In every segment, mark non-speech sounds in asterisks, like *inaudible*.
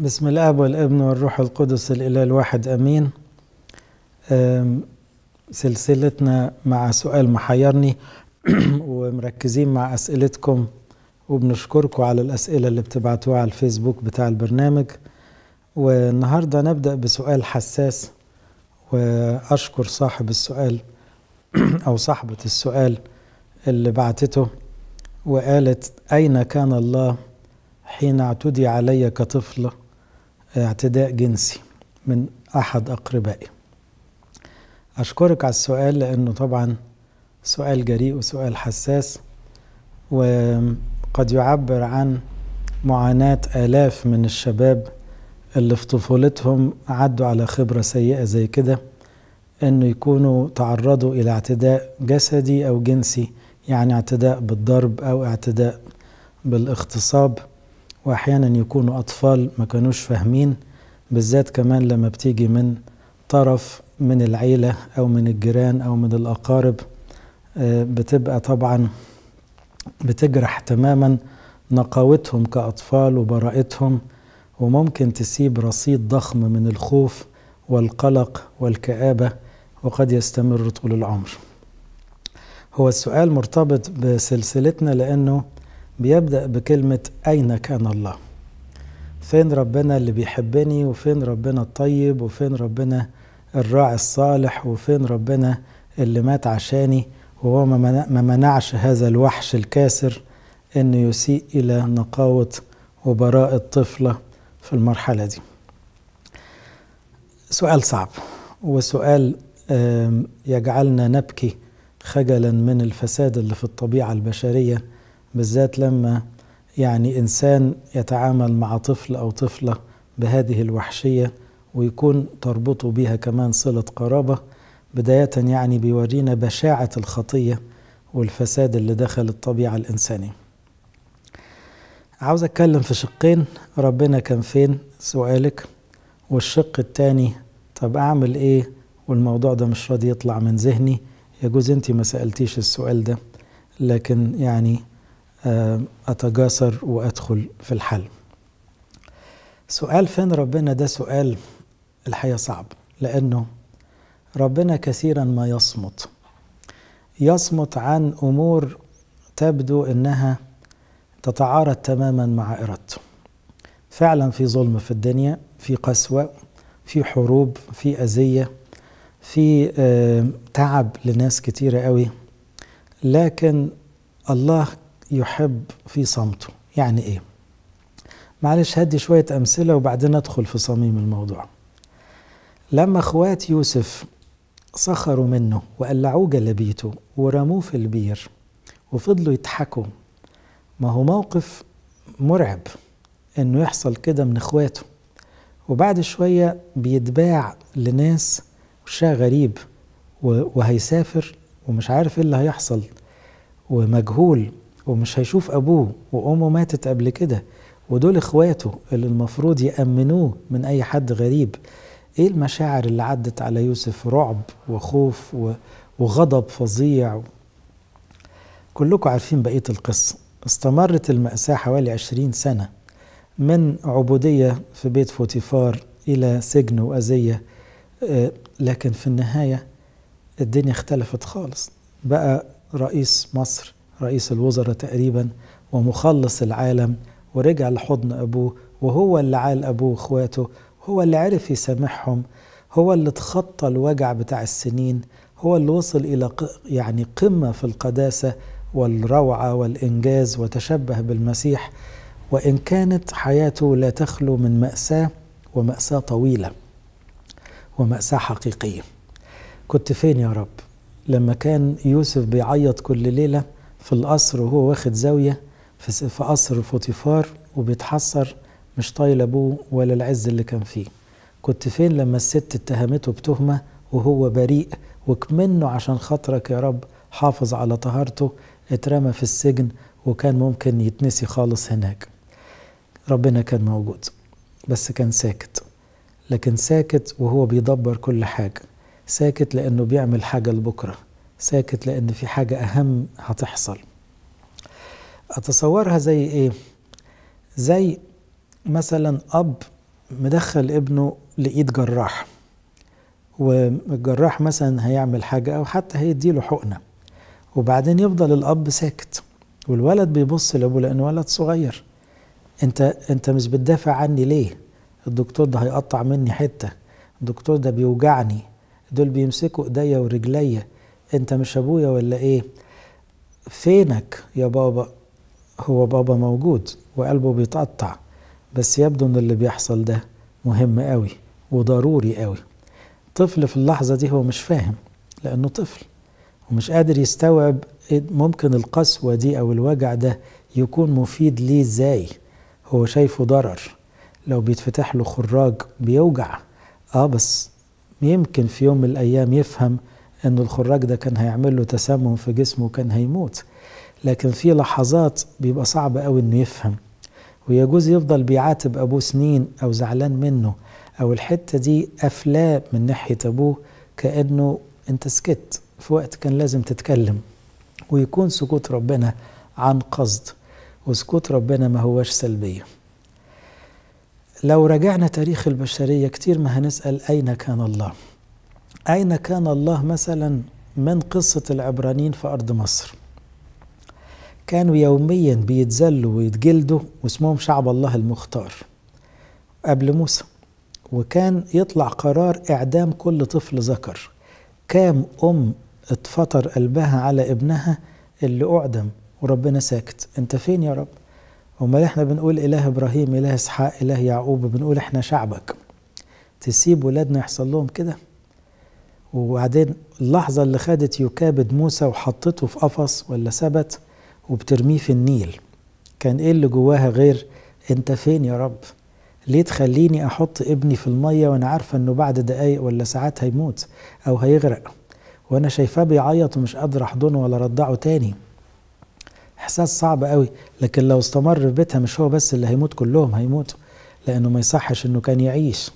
بسم الاب والابن والروح القدس الاله الواحد امين سلسلتنا مع سؤال محيرني *clears throat* ومركزين مع اسئلتكم وبنشكركم على الاسئله اللي بتبعتوها على الفيسبوك بتاع البرنامج والنهارده نبدا بسؤال حساس واشكر صاحب السؤال *clears throat* او صاحبه السؤال اللي بعتته وقالت اين كان الله حين اعتدي علي كطفل اعتداء جنسي من أحد أقربائي أشكرك على السؤال لأنه طبعا سؤال جريء وسؤال حساس وقد يعبر عن معاناة آلاف من الشباب اللي في طفولتهم عدوا على خبرة سيئة زي كده انه يكونوا تعرضوا الى اعتداء جسدي او جنسي يعني اعتداء بالضرب او اعتداء بالاغتصاب واحيانا يكونوا اطفال ما كانوش فاهمين بالذات كمان لما بتيجي من طرف من العيله او من الجيران او من الاقارب آه، بتبقى طبعا بتجرح تماما نقاوتهم كاطفال وبراءتهم وممكن تسيب رصيد ضخم من الخوف والقلق والكآبة وقد يستمر طول العمر هو السؤال مرتبط بسلسلتنا لأنه بيبدأ بكلمة أين كان الله فين ربنا اللي بيحبني وفين ربنا الطيب وفين ربنا الراعي الصالح وفين ربنا اللي مات عشاني وهو ما منعش هذا الوحش الكاسر انه يسيء الى نقاوة وبراء الطفلة في المرحلة دي سؤال صعب وسؤال يجعلنا نبكي خجلا من الفساد اللي في الطبيعة البشرية بالذات لما يعني إنسان يتعامل مع طفل أو طفلة بهذه الوحشية ويكون تربطه بها كمان صلة قرابة بداية يعني بيورينا بشاعة الخطية والفساد اللي دخل الطبيعة الإنسانية عاوز أتكلم في شقين ربنا كان فين سؤالك والشق الثاني طب أعمل إيه والموضوع ده مش راضي يطلع من ذهني يجوز أنت ما سألتيش السؤال ده لكن يعني آه، أتجاسر وأدخل في الحلم سؤال فين ربنا ده سؤال الحقيقة صعب لأنه ربنا كثيرا ما يصمت يصمت عن أمور تبدو أنها تتعارض تماما مع إرادته فعلا في ظلم في الدنيا في قسوة في حروب في أذية في آه، تعب لناس كتيرة قوي لكن الله يحب في صمته يعني ايه معلش هدي شوية أمثلة وبعدين أدخل في صميم الموضوع لما أخوات يوسف سخروا منه وقلعوه جلابيته ورموه في البير وفضلوا يضحكوا ما هو موقف مرعب انه يحصل كده من اخواته وبعد شوية بيتباع لناس وشيء غريب وهيسافر ومش عارف ايه اللي هيحصل ومجهول ومش هيشوف أبوه وأمه ماتت قبل كده ودول إخواته اللي المفروض يأمنوه من أي حد غريب إيه المشاعر اللي عدت على يوسف رعب وخوف وغضب فظيع كلكم عارفين بقية القصة استمرت المأساة حوالي عشرين سنة من عبودية في بيت فوتيفار إلى سجن وأذية آه، لكن في النهاية الدنيا اختلفت خالص بقى رئيس مصر رئيس الوزراء تقريبا ومخلص العالم ورجع لحضن أبوه وهو اللي عال أبوه وإخواته هو اللي عرف يسامحهم هو اللي تخطى الوجع بتاع السنين هو اللي وصل إلى يعني قمة في القداسة والروعة والإنجاز وتشبه بالمسيح وإن كانت حياته لا تخلو من مأساة ومأساة طويلة ومأساة حقيقية كنت فين يا رب لما كان يوسف بيعيط كل ليلة في القصر وهو واخد زاوية في قصر فوتيفار وبيتحسر مش طايل أبوه ولا العز اللي كان فيه كنت فين لما الست اتهمته بتهمة وهو بريء وكمنه عشان خاطرك يا رب حافظ على طهارته اترمى في السجن وكان ممكن يتنسي خالص هناك ربنا كان موجود بس كان ساكت لكن ساكت وهو بيدبر كل حاجة ساكت لأنه بيعمل حاجة لبكرة ساكت لأن في حاجة أهم هتحصل أتصورها زي إيه؟ زي مثلا أب مدخل ابنه لإيد جراح والجراح مثلا هيعمل حاجة أو حتى هيديله حقنة وبعدين يفضل الأب ساكت والولد بيبص لأبوه لأنه ولد صغير أنت أنت مش بتدافع عني ليه؟ الدكتور ده هيقطع مني حتة الدكتور ده بيوجعني دول بيمسكوا إيديا ورجليا انت مش ابويا ولا ايه فينك يا بابا هو بابا موجود وقلبه بيتقطع بس يبدو ان اللي بيحصل ده مهم قوي وضروري قوي طفل في اللحظه دي هو مش فاهم لانه طفل ومش قادر يستوعب إيه ممكن القسوه دي او الوجع ده يكون مفيد ليه ازاي هو شايفه ضرر لو بيتفتح له خراج بيوجع اه بس يمكن في يوم من الايام يفهم ان الخراج ده كان هيعمل له تسمم في جسمه وكان هيموت لكن في لحظات بيبقى صعب قوي انه يفهم ويجوز يفضل بيعاتب ابوه سنين او زعلان منه او الحته دي قافلاه من ناحيه ابوه كانه انت سكت في وقت كان لازم تتكلم ويكون سكوت ربنا عن قصد وسكوت ربنا ما هواش سلبيه لو رجعنا تاريخ البشريه كتير ما هنسال اين كان الله أين كان الله مثلا من قصة العبرانيين في أرض مصر كانوا يوميا بيتذلوا ويتجلدوا واسمهم شعب الله المختار قبل موسى وكان يطلع قرار إعدام كل طفل ذكر كام أم اتفطر قلبها على ابنها اللي أعدم وربنا ساكت انت فين يا رب امال احنا بنقول اله ابراهيم اله اسحاق اله يعقوب بنقول احنا شعبك تسيب ولادنا يحصل لهم كده وبعدين اللحظة اللي خدت يكابد موسى وحطته في قفص ولا ثبت وبترميه في النيل كان ايه اللي جواها غير انت فين يا رب ليه تخليني احط ابني في المية وانا عارفة انه بعد دقايق ولا ساعات هيموت او هيغرق وانا شايفاه بيعيط ومش قادر احضنه ولا ارضعه تاني احساس صعب قوي لكن لو استمر في بيتها مش هو بس اللي هيموت كلهم هيموتوا لانه ما يصحش انه كان يعيش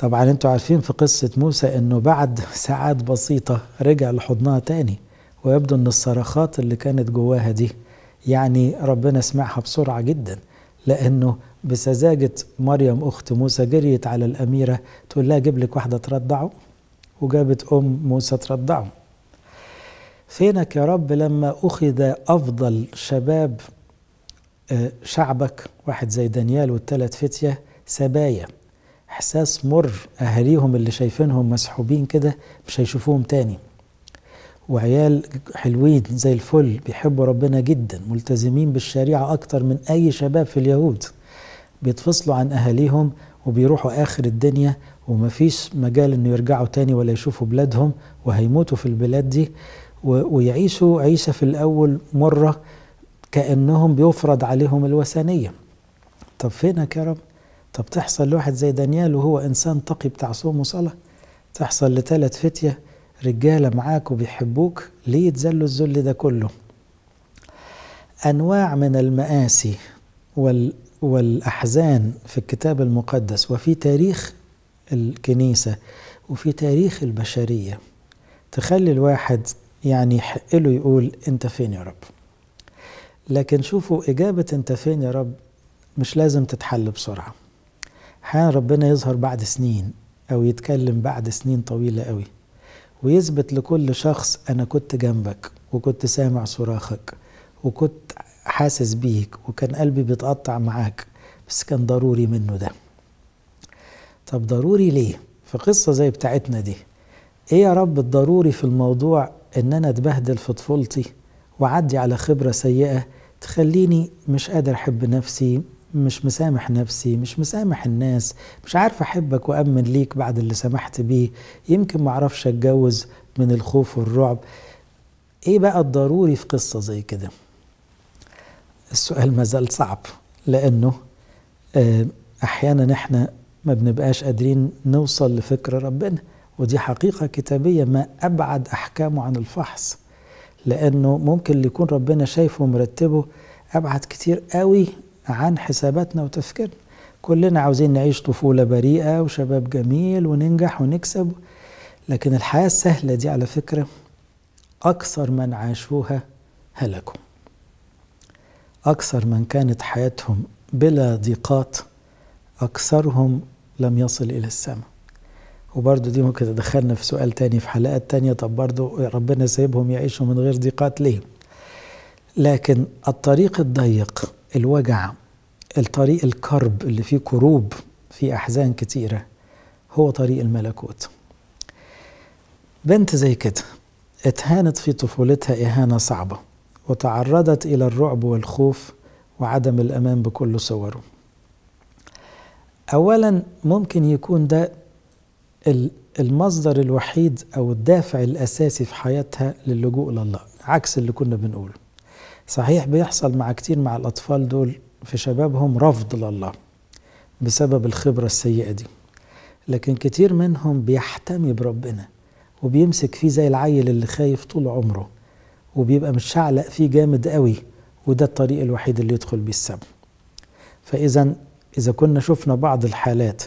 طبعا انتوا عارفين في قصة موسى انه بعد *laughs* ساعات بسيطة رجع لحضنها تاني ويبدو ان الصرخات اللي كانت جواها دي يعني ربنا سمعها بسرعة جدا لانه بسذاجة مريم اخت موسى جريت على الاميرة تقول لها جيب لك واحدة ترضعه وجابت ام موسى ترضعه فينك يا رب لما اخذ افضل شباب آه، شعبك واحد زي دانيال والثلاث فتية سبايا إحساس مر أهاليهم اللي شايفينهم مسحوبين كده مش هيشوفوهم تاني وعيال حلوين زي الفل بيحبوا ربنا جدا ملتزمين بالشريعة أكتر من أي شباب في اليهود بيتفصلوا عن أهاليهم وبيروحوا آخر الدنيا ومفيش مجال إنه يرجعوا تاني ولا يشوفوا بلادهم وهيموتوا في البلاد دي ويعيشوا عيشة في الأول مرة كأنهم بيفرض عليهم الوثنية طب فينك يا رب طب تحصل لواحد زي دانيال وهو إنسان تقي بتاع صوم وصلاة تحصل لثلاث فتية رجالة معاك وبيحبوك ليه يتذلوا الذل ده كله أنواع من المآسي وال والأحزان في الكتاب المقدس وفي تاريخ الكنيسة وفي تاريخ البشرية تخلي الواحد يعني يحق له يقول أنت فين يا رب لكن شوفوا إجابة أنت فين يا رب مش لازم تتحل بسرعة احيانا ربنا يظهر بعد سنين او يتكلم بعد سنين طويله قوي ويثبت لكل شخص انا كنت جنبك وكنت سامع صراخك وكنت حاسس بيك وكان قلبي بيتقطع معاك بس كان ضروري منه ده طب ضروري ليه في قصه زي بتاعتنا دي ايه يا رب الضروري في الموضوع ان انا اتبهدل في طفولتي وعدي على خبره سيئه تخليني مش قادر احب نفسي مش مسامح نفسي مش مسامح الناس مش عارف احبك وامن ليك بعد اللي سمحت بيه يمكن معرفش اتجوز من الخوف والرعب ايه بقى الضروري في قصه زي كده السؤال ما زال صعب لانه آه، احيانا احنا ما بنبقاش قادرين نوصل لفكر ربنا ودي حقيقه كتابيه ما ابعد احكامه عن الفحص لانه ممكن اللي يكون ربنا شايفه ومرتبه ابعد كتير قوي عن حساباتنا وتفكيرنا كلنا عاوزين نعيش طفولة بريئة وشباب جميل وننجح ونكسب لكن الحياة السهلة دي على فكرة أكثر من عاشوها هلكوا أكثر من كانت حياتهم بلا ضيقات أكثرهم لم يصل إلى السماء وبرضو دي ممكن تدخلنا في سؤال تاني في حلقات تانية طب برضه ربنا سيبهم يعيشوا من غير ضيقات ليه لكن الطريق الضيق الوجع الطريق الكرب اللي فيه كروب في أحزان كتيرة هو طريق الملكوت بنت زي كده اتهانت في طفولتها إهانة صعبة وتعرضت إلى الرعب والخوف وعدم الأمان بكل صوره أولا ممكن يكون ده المصدر الوحيد أو الدافع الأساسي في حياتها للجوء إلى الله عكس اللي كنا بنقوله صحيح بيحصل مع كتير مع الأطفال دول في شبابهم رفض لله بسبب الخبرة السيئة دي لكن كتير منهم بيحتمي بربنا وبيمسك فيه زي العيل اللي خايف طول عمره وبيبقى متشعلق فيه جامد قوي وده الطريق الوحيد اللي يدخل بيه السبب فإذا إذا كنا شفنا بعض الحالات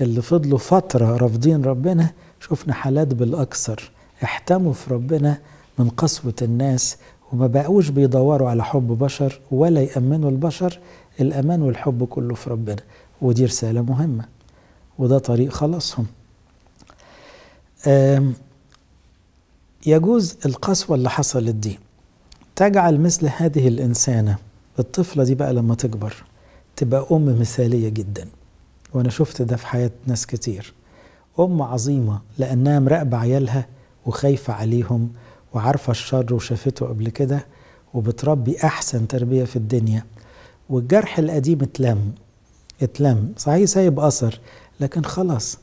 اللي فضلوا فترة رافضين ربنا شفنا حالات بالأكثر احتموا في ربنا من قسوة الناس وما بقوش بيدوروا على حب بشر ولا يأمنوا البشر الأمان والحب كله في ربنا ودي رسالة مهمة وده طريق خلاصهم يجوز القسوة اللي حصلت دي تجعل مثل هذه الإنسانة الطفلة دي بقى لما تكبر تبقى أم مثالية جدا وأنا شفت ده في حياة ناس كتير أم عظيمة لأنها مراقبة عيالها وخايفة عليهم وعارفة الشر وشافته قبل كده وبتربي أحسن تربية في الدنيا والجرح القديم اتلم اتلم صحيح سايب أثر لكن خلاص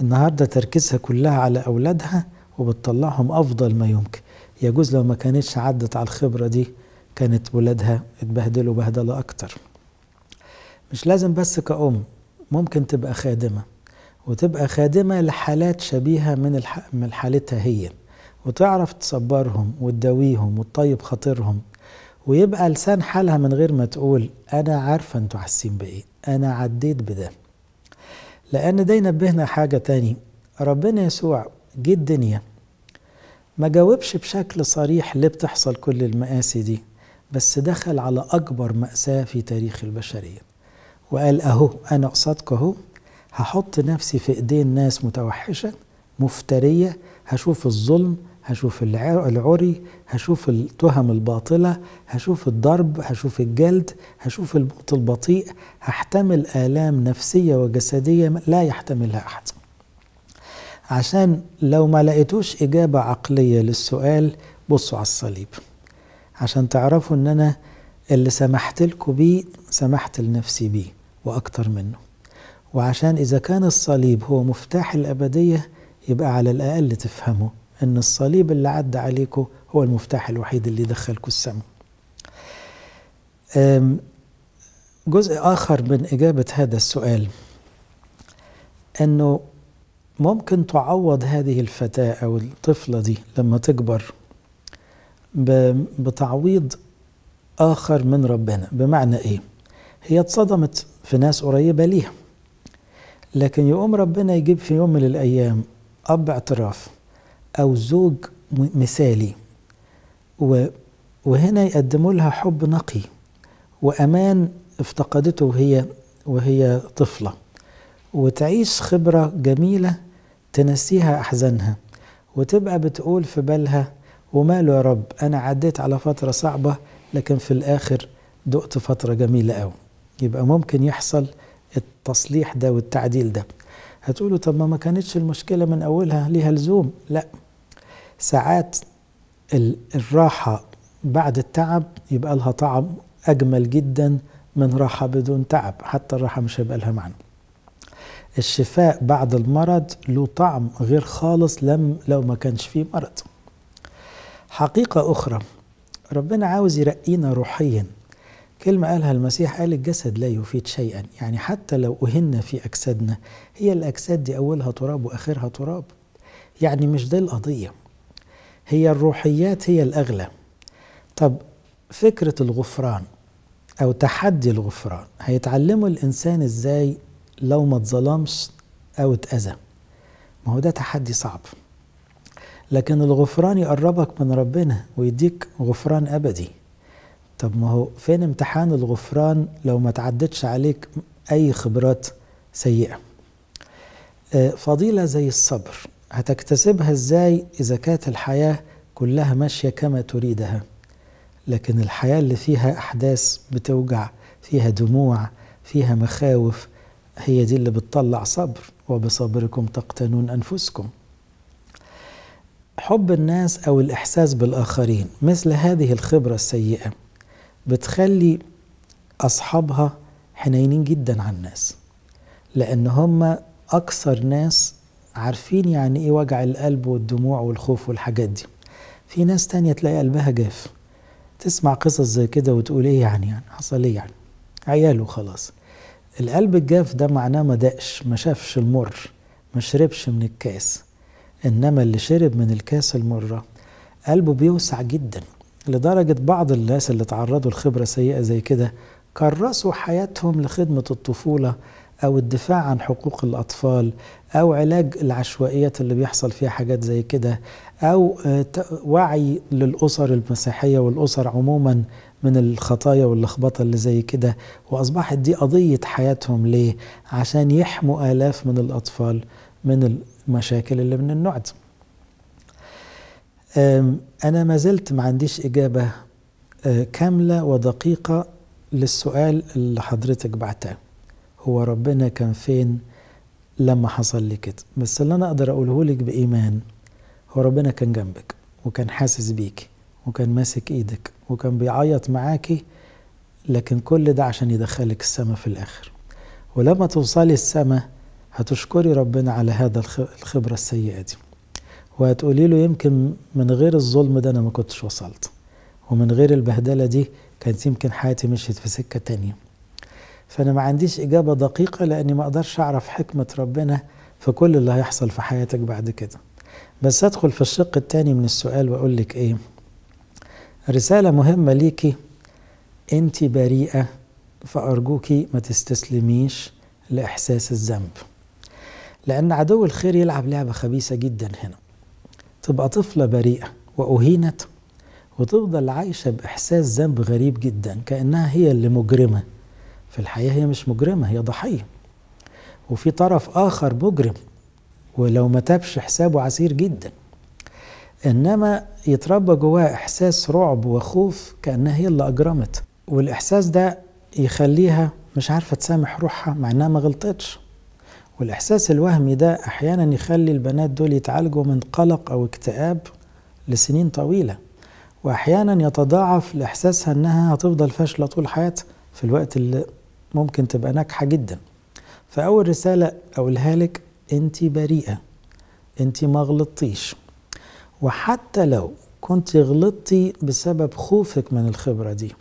النهاردة تركيزها كلها على أولادها وبتطلعهم أفضل ما يمكن يجوز لو ما كانتش عدت على الخبرة دي كانت ولادها اتبهدلوا بهدلة أكتر مش لازم بس كأم ممكن تبقى خادمة وتبقى خادمة لحالات شبيهة من حالتها هي وتعرف تصبرهم وتداويهم وتطيب خاطرهم ويبقى لسان حالها من غير ما تقول انا عارفه انتوا حاسين بايه انا عديت بده لان ده ينبهنا حاجه تاني ربنا يسوع جه الدنيا ما جاوبش بشكل صريح ليه بتحصل كل المآسي دي بس دخل على أكبر مأساة في تاريخ البشرية وقال أهو أنا قصادكم أهو هحط نفسي في إيدين ناس متوحشة مفترية هشوف الظلم هشوف العري هشوف التهم الباطلة هشوف الضرب هشوف الجلد هشوف الموت البطيء هحتمل آلام نفسية وجسدية لا يحتملها أحد عشان لو ما لقيتوش إجابة عقلية للسؤال بصوا على الصليب عشان تعرفوا إن أنا اللي سمحت لكم بيه سمحت لنفسي بيه وأكتر منه وعشان إذا كان الصليب هو مفتاح الأبدية يبقى على الأقل تفهمه ان الصليب اللي عدى عليكم هو المفتاح الوحيد اللي دخلكم السماء جزء اخر من اجابه هذا السؤال انه ممكن تعوض هذه الفتاه او الطفله دي لما تكبر بتعويض اخر من ربنا بمعنى ايه هي اتصدمت في ناس قريبه ليها لكن يقوم ربنا يجيب في يوم من الايام اب اعتراف أو زوج مثالي وهنا يقدموا لها حب نقي وأمان افتقدته وهي وهي طفلة وتعيش خبرة جميلة تنسيها أحزانها وتبقى بتقول في بالها وماله يا رب أنا عديت على فترة صعبة لكن في الآخر دقت فترة جميلة أوي يبقى ممكن يحصل التصليح ده والتعديل ده هتقولوا طب ما ما كانتش المشكلة من أولها ليها لزوم لا ساعات الراحة بعد التعب يبقى لها طعم أجمل جدا من راحة بدون تعب حتى الراحة مش هيبقى لها معنى الشفاء بعد المرض له طعم غير خالص لم لو ما كانش فيه مرض حقيقة أخرى ربنا عاوز يرقينا روحيا كلمة قالها المسيح قال الجسد لا يفيد شيئا يعني حتى لو أهنا في أجسادنا هي الأجساد دي أولها تراب وآخرها تراب يعني مش دي القضية هي الروحيات هي الأغلى طب فكرة الغفران أو تحدي الغفران هيتعلموا الإنسان إزاي لو ما اتظلمش أو اتأذى ما هو ده تحدي صعب لكن الغفران يقربك من ربنا ويديك غفران أبدي طب ما هو فين امتحان الغفران لو ما تعدتش عليك أي خبرات سيئة آه، فضيلة زي الصبر هتكتسبها ازاي اذا كانت الحياه كلها ماشيه كما تريدها لكن الحياه اللي فيها احداث بتوجع فيها دموع فيها مخاوف هي دي اللي بتطلع صبر وبصبركم تقتنون انفسكم حب الناس او الاحساس بالاخرين مثل هذه الخبره السيئه بتخلي اصحابها حنينين جدا على الناس لان هم اكثر ناس عارفين يعني ايه وجع القلب والدموع والخوف والحاجات دي في ناس تانية تلاقي قلبها جاف تسمع قصص زي كده وتقول ايه يعني يعني حصل ايه يعني عياله خلاص القلب الجاف ده معناه ما دقش ما شافش المر ما شربش من الكاس انما اللي شرب من الكاس المره قلبه بيوسع جدا لدرجة بعض الناس اللي تعرضوا لخبرة سيئة زي كده كرسوا حياتهم لخدمة الطفولة أو الدفاع عن حقوق الأطفال أو علاج العشوائيات اللي بيحصل فيها حاجات زي كده أو آه، وعي للأسر المسيحية والأسر عموما من الخطايا واللخبطة اللي زي كده وأصبحت دي قضية حياتهم ليه؟ عشان يحموا آلاف من الأطفال من المشاكل اللي من النوع ده أنا ما زلت ما عنديش إجابة آه، كاملة ودقيقة للسؤال اللي حضرتك بعتاه هو ربنا كان فين لما حصل لي كده بس اللي انا اقدر اقوله لك بايمان هو ربنا كان جنبك وكان حاسس بيكي وكان ماسك ايدك وكان بيعيط معاكي لكن كل ده عشان يدخلك السما في الاخر ولما توصلي السما هتشكري ربنا على هذا الخبرة السيئة دي وهتقولي له يمكن من غير الظلم ده أنا ما كنتش وصلت ومن غير البهدلة دي كانت يمكن حياتي مشيت في سكة تانية فأنا ما عنديش إجابة دقيقة لأني ما أقدرش أعرف حكمة ربنا في كل اللي هيحصل في حياتك بعد كده بس أدخل في الشق الثاني من السؤال وأقول لك إيه رسالة مهمة ليكي أنت بريئة فأرجوكي ما تستسلميش لإحساس الذنب لأن عدو الخير يلعب لعبة خبيثة جدا هنا تبقى طفلة بريئة وأهينت وتفضل عايشة بإحساس ذنب غريب جدا كأنها هي اللي مجرمة في الحقيقة هي مش مجرمة هي ضحية وفي طرف آخر مجرم ولو ما تابش حسابه عسير جدا إنما يتربى جواه إحساس رعب وخوف كأنها هي اللي أجرمت والإحساس ده يخليها مش عارفة تسامح روحها مع إنها ما غلطتش والإحساس الوهمي ده أحيانا يخلي البنات دول يتعالجوا من قلق أو اكتئاب لسنين طويلة وأحيانا يتضاعف لإحساسها إنها هتفضل فاشلة طول حياتها في الوقت اللي ممكن تبقى ناجحة جدا فأول رسالة أقولها لك أنت بريئة أنت ما غلطتيش وحتى لو كنت غلطتي بسبب خوفك من الخبرة دي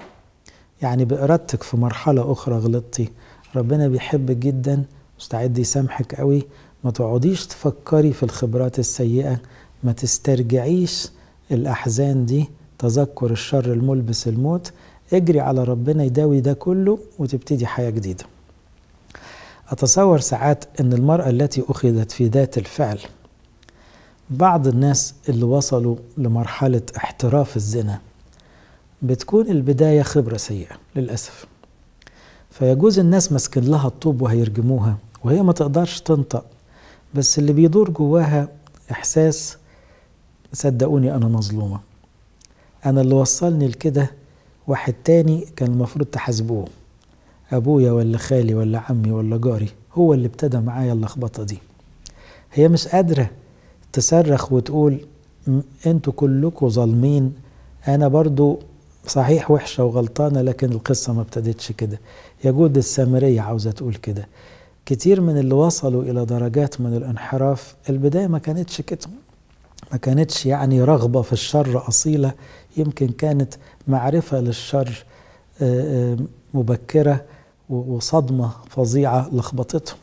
يعني بإرادتك في مرحلة أخرى غلطتي ربنا بيحبك جدا مستعد يسامحك قوي ما تقعديش تفكري في الخبرات السيئة ما تسترجعيش الأحزان دي تذكر الشر الملبس الموت اجري على ربنا يداوي ده كله وتبتدي حياة جديدة أتصور ساعات أن المرأة التي أخذت في ذات الفعل بعض الناس اللي وصلوا لمرحلة احتراف الزنا بتكون البداية خبرة سيئة للأسف فيجوز الناس مسكن لها الطوب وهيرجموها وهي ما تقدرش تنطق بس اللي بيدور جواها إحساس صدقوني أنا مظلومة أنا اللي وصلني لكده واحد تاني كان المفروض تحاسبوه أبويا ولا خالي ولا عمي ولا جاري هو اللي ابتدى معايا اللخبطة دي هي مش قادرة تصرخ وتقول انتوا كلكوا ظالمين انا برضو صحيح وحشة وغلطانة لكن القصة ما ابتدتش كده يجود السامرية عاوزة تقول كده كتير من اللي وصلوا إلى درجات من الانحراف البداية ما كانتش كده ما كانتش يعني رغبة في الشر أصيلة يمكن كانت معرفة للشر آه، آه، مبكرة وصدمة فظيعة لخبطتهم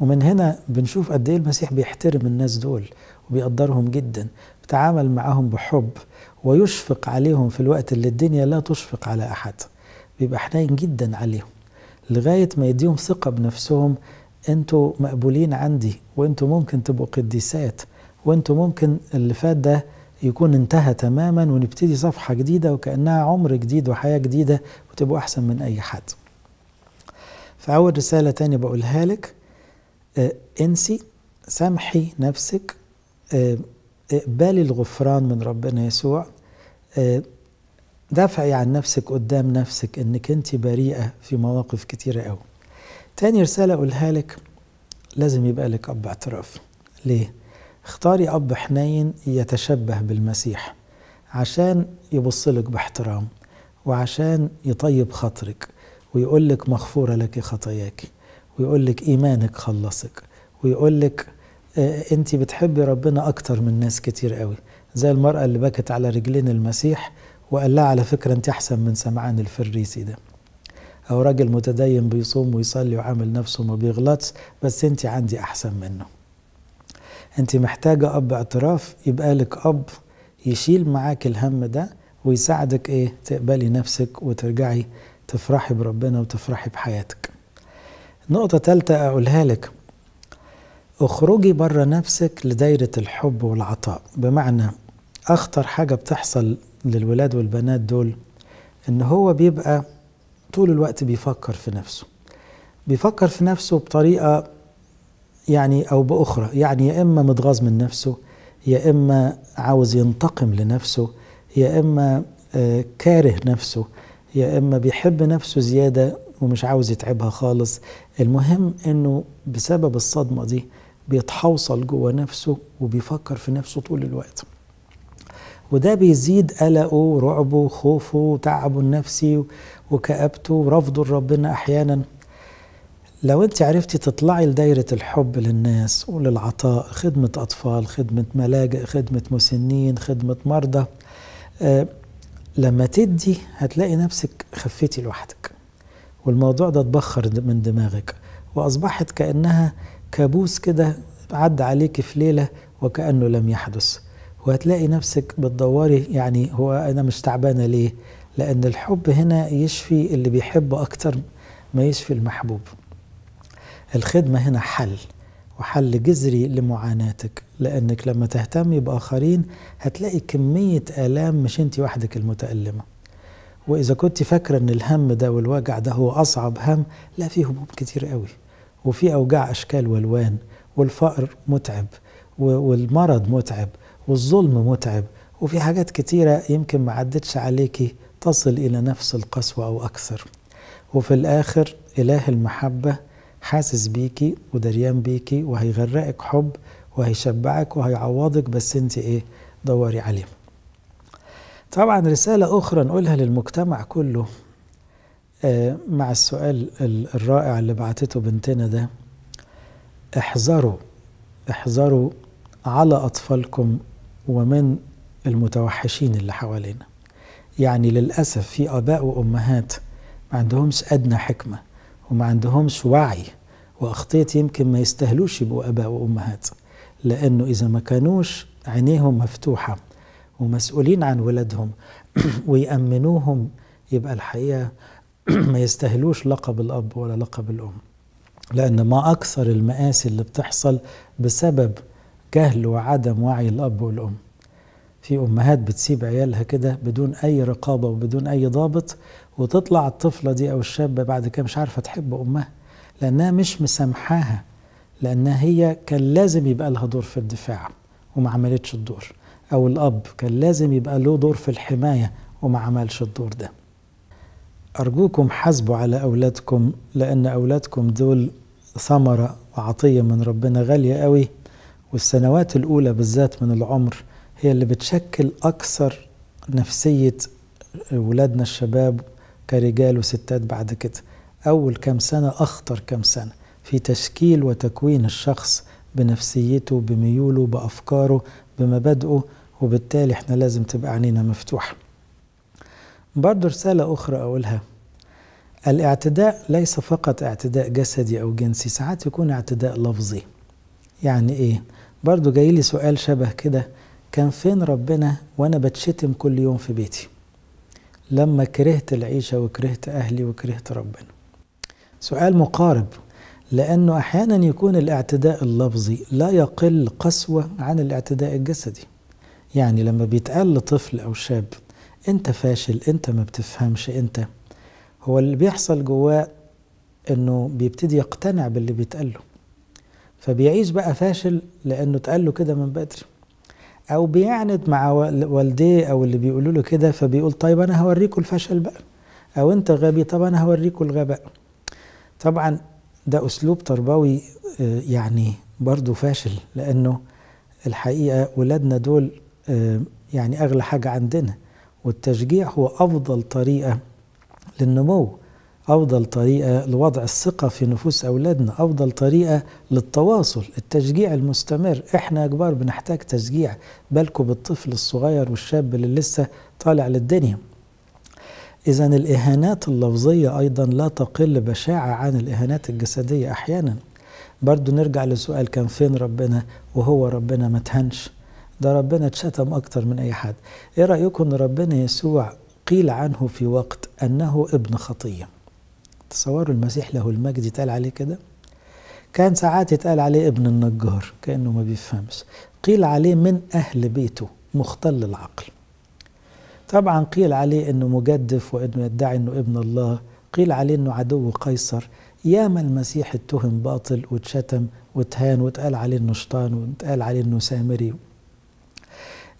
ومن هنا بنشوف قد ايه المسيح بيحترم الناس دول وبيقدرهم جدا بيتعامل معاهم بحب ويشفق عليهم في الوقت اللي الدنيا لا تشفق على احد بيبقى حنين جدا عليهم لغايه ما يديهم ثقه بنفسهم انتوا مقبولين عندي وانتوا ممكن تبقوا قديسات وانتوا ممكن اللي فات ده يكون انتهى تماما ونبتدي صفحة جديدة وكأنها عمر جديد وحياة جديدة وتبقوا أحسن من أي حد فأول رسالة تانية بقولها لك اه انسي سامحي نفسك اه اقبلي الغفران من ربنا يسوع اه دافعي عن نفسك قدام نفسك انك انت بريئة في مواقف كتيرة قوي تاني رسالة اقولها لك لازم يبقى لك اب اعتراف ليه؟ اختاري أب حنين يتشبه بالمسيح عشان يبصلك باحترام وعشان يطيب خاطرك ويقولك مغفورة لك خطاياك ويقولك إيمانك خلصك ويقولك اه أنت بتحبي ربنا أكتر من ناس كتير قوي زي المرأة اللي بكت على رجلين المسيح وقال لها على فكرة أنت أحسن من سمعان الفريسي ده أو راجل متدين بيصوم ويصلي وعامل نفسه ما بيغلطش بس أنت عندي أحسن منه انت محتاجة اب اعتراف يبقى لك اب يشيل معاك الهم ده ويساعدك ايه تقبلي نفسك وترجعي تفرحي بربنا وتفرحي بحياتك نقطة تالتة اقولها لك اخرجي بره نفسك لدايرة الحب والعطاء بمعنى اخطر حاجة بتحصل للولاد والبنات دول ان هو بيبقى طول الوقت بيفكر في نفسه بيفكر في نفسه بطريقة يعني أو بأخرى يعني يا إما متغاظ من نفسه يا إما عاوز ينتقم لنفسه يا إما آه، كاره نفسه يا إما بيحب نفسه زيادة ومش عاوز يتعبها خالص المهم إنه بسبب الصدمة دي بيتحوصل جوه نفسه وبيفكر في نفسه طول الوقت وده بيزيد قلقه ورعبه وخوفه وتعبه النفسي وكآبته ورفضه لربنا أحيانا لو انت عرفتي تطلعي لدايرة الحب للناس وللعطاء خدمة أطفال خدمة ملاجئ خدمة مسنين خدمة مرضى آه لما تدي هتلاقي نفسك خفيتي لوحدك والموضوع ده اتبخر من دماغك وأصبحت كأنها كابوس كده عدى عليك في ليلة وكأنه لم يحدث وهتلاقي نفسك بتدوري يعني هو أنا مش تعبانة ليه لأن الحب هنا يشفي اللي بيحبه أكتر ما يشفي المحبوب الخدمة هنا حل وحل جذري لمعاناتك لأنك لما تهتمي بآخرين هتلاقي كمية آلام مش أنت وحدك المتألمة وإذا كنت فاكرة أن الهم ده والوجع ده هو أصعب هم لا فيه هموم كتير قوي وفي أوجاع أشكال والوان والفقر متعب والمرض متعب والظلم متعب وفي حاجات كتيرة يمكن ما عدتش عليكي تصل إلى نفس القسوة أو أكثر وفي الآخر إله المحبة حاسس بيكي ودريان بيكي وهيغرقك حب وهيشبعك وهيعوضك بس انت ايه دوري عليه طبعا رسالة أخرى نقولها للمجتمع كله آه مع السؤال الرائع اللي بعتته بنتنا ده احذروا احذروا على أطفالكم ومن المتوحشين اللي حوالينا يعني للأسف في آباء وأمهات ما عندهمش أدنى حكمة وما عندهمش وعي واخطيت يمكن ما يستاهلوش يبقوا اباء وامهات لانه اذا ما كانوش عينيهم مفتوحه ومسؤولين عن ولادهم *clears throat* ويأمنوهم يبقى الحقيقه *clears throat* ما يستاهلوش لقب الاب ولا لقب الام لان ما اكثر المآسي اللي بتحصل بسبب جهل وعدم وعي الاب والام في امهات بتسيب عيالها كده بدون اي رقابه وبدون اي ضابط وتطلع الطفلة دي أو الشابة بعد كده مش عارفة تحب أمها لأنها مش مسامحاها لأنها هي كان لازم يبقى لها دور في الدفاع وما عملتش الدور أو الأب كان لازم يبقى له دور في الحماية وما عملش الدور ده أرجوكم حاسبوا على أولادكم لأن أولادكم دول ثمرة وعطية من ربنا غالية قوي والسنوات الأولى بالذات من العمر هي اللي بتشكل أكثر نفسية ولادنا الشباب كرجال وستات بعد كده أول كام سنة أخطر كام سنة في تشكيل وتكوين الشخص بنفسيته بميوله بأفكاره بمبادئه وبالتالي احنا لازم تبقى عينينا مفتوحة برضه رسالة أخرى أقولها الاعتداء ليس فقط اعتداء جسدي أو جنسي ساعات يكون اعتداء لفظي يعني إيه؟ برضه جاي لي سؤال شبه كده كان فين ربنا وأنا بتشتم كل يوم في بيتي لما كرهت العيشة وكرهت أهلي وكرهت ربنا سؤال مقارب لأنه أحيانا يكون الاعتداء اللفظي لا يقل قسوة عن الاعتداء الجسدي يعني لما بيتقال لطفل أو شاب أنت فاشل أنت ما بتفهمش أنت هو اللي بيحصل جواه أنه بيبتدي يقتنع باللي بيتقال له فبيعيش بقى فاشل لأنه اتقال له كده من بدري او بيعند مع والديه او اللي بيقولوا له كده فبيقول طيب انا هوريكوا الفشل بقى او انت غبي طب انا هوريكوا الغباء طبعا ده اسلوب تربوي آه، يعني برضه فاشل لانه الحقيقه ولادنا دول آه، يعني اغلى حاجه عندنا والتشجيع هو افضل طريقه للنمو أفضل طريقة لوضع الثقة في نفوس أولادنا أفضل طريقة للتواصل التشجيع المستمر إحنا كبار بنحتاج تشجيع بالكم بالطفل الصغير والشاب اللي لسه طالع للدنيا إذا الإهانات اللفظية أيضا لا تقل بشاعة عن الإهانات الجسدية أحيانا برضو نرجع لسؤال كان فين ربنا وهو ربنا ما تهنش ده ربنا اتشتم أكتر من أي حد إيه رأيكم ربنا يسوع قيل عنه في وقت أنه ابن خطيه تصوروا المسيح له المجد يتقال عليه كده كان ساعات يتقال عليه ابن النجار كأنه ما بيفهمش قيل عليه من أهل بيته مختل العقل طبعا قيل عليه أنه مجدف وأنه يدعي أنه ابن الله قيل عليه أنه عدو قيصر ياما المسيح اتهم باطل واتشتم واتهان واتقال عليه أنه شيطان واتقال عليه أنه سامري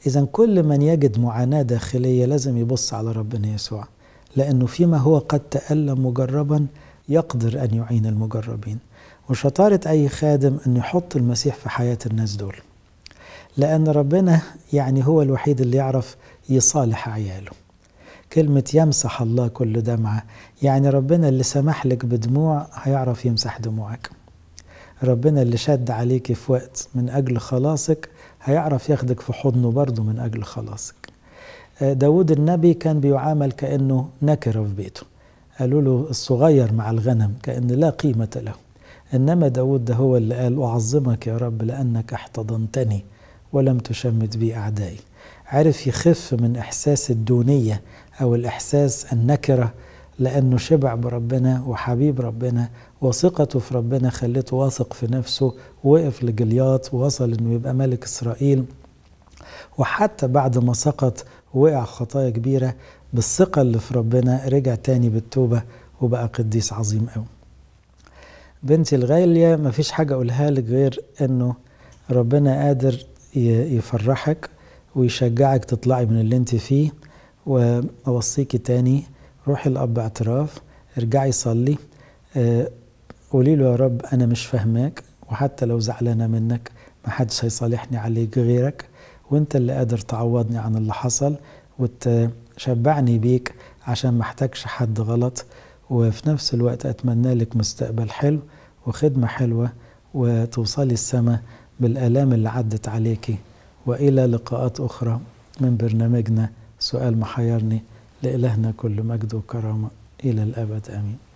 إذا كل من يجد معاناة داخلية لازم يبص على ربنا يسوع لأنه فيما هو قد تألم مجربا يقدر أن يعين المجربين وشطارة أي خادم أن يحط المسيح في حياة الناس دول لأن ربنا يعني هو الوحيد اللي يعرف يصالح عياله كلمة يمسح الله كل دمعة يعني ربنا اللي سمح لك بدموع هيعرف يمسح دموعك ربنا اللي شد عليك في وقت من أجل خلاصك هيعرف ياخدك في حضنه برضه من أجل خلاصك داود النبي كان بيعامل كأنه نكرة في بيته قالوا له الصغير مع الغنم كأن لا قيمة له إنما داود ده هو اللي قال أعظمك يا رب لأنك احتضنتني ولم تشمت بي أعدائي عرف يخف من إحساس الدونية أو الإحساس النكرة لأنه شبع بربنا وحبيب ربنا وثقته في ربنا خليته واثق في نفسه وقف لجلياط ووصل إنه يبقى ملك إسرائيل وحتى بعد ما سقط وقع خطايا كبيرة بالثقة اللي في ربنا رجع تاني بالتوبة وبقى قديس عظيم قوي بنتي الغالية مفيش حاجة أقولها لك غير أنه ربنا قادر يفرحك ويشجعك تطلعي من اللي انت فيه وأوصيكي تاني روحي لأب اعتراف ارجعي صلي آه، قولي له يا رب أنا مش فاهماك وحتى لو زعلانة منك محدش هيصالحني عليك غيرك وانت اللي قادر تعوضني عن اللي حصل وتشبعني بيك عشان ما احتاجش حد غلط وفي نفس الوقت اتمنى لك مستقبل حلو وخدمة حلوة وتوصلي السماء بالآلام اللي عدت عليكي وإلى لقاءات أخرى من برنامجنا سؤال محيرني لإلهنا كل مجد وكرامة إلى الأبد آمين